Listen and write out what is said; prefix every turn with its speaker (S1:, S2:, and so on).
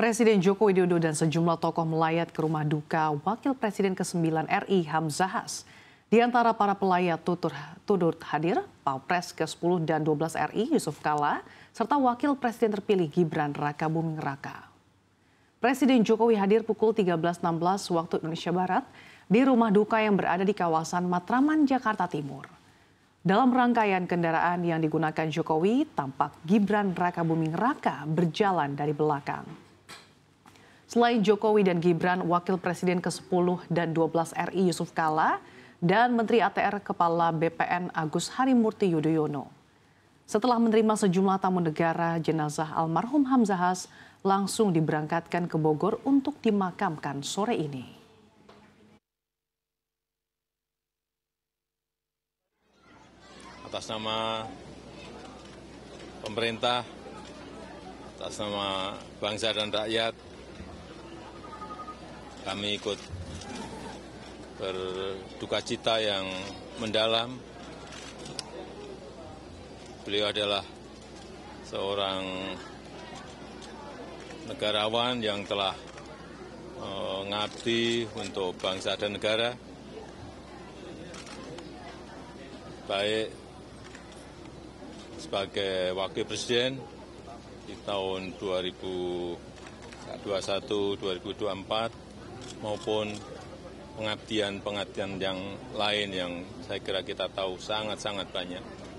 S1: Presiden Joko Widodo dan sejumlah tokoh melayat ke rumah duka Wakil Presiden ke-9 RI Hamzahas. Di antara para pelayat tutur, tutur hadir, Palpres ke-10 dan 12 RI Yusuf Kala, serta Wakil Presiden terpilih Gibran Raka Buming Raka. Presiden Jokowi hadir pukul 13.16 waktu Indonesia Barat di rumah duka yang berada di kawasan Matraman, Jakarta Timur. Dalam rangkaian kendaraan yang digunakan Jokowi, tampak Gibran Raka Buming Raka berjalan dari belakang. Selain Jokowi dan Gibran, Wakil Presiden ke-10 dan 12 RI Yusuf Kala dan Menteri ATR Kepala BPN Agus Harimurti Yudhoyono. Setelah menerima sejumlah tamu negara, jenazah almarhum Hamzahas langsung diberangkatkan ke Bogor untuk dimakamkan sore ini.
S2: Atas nama pemerintah, atas nama bangsa dan rakyat, kami ikut berduka cita yang mendalam. Beliau adalah seorang negarawan yang telah eh, mengabdi untuk bangsa dan negara, baik sebagai wakil presiden di tahun 2021-2024 maupun pengabdian-pengabdian yang lain yang saya kira kita tahu sangat-sangat banyak.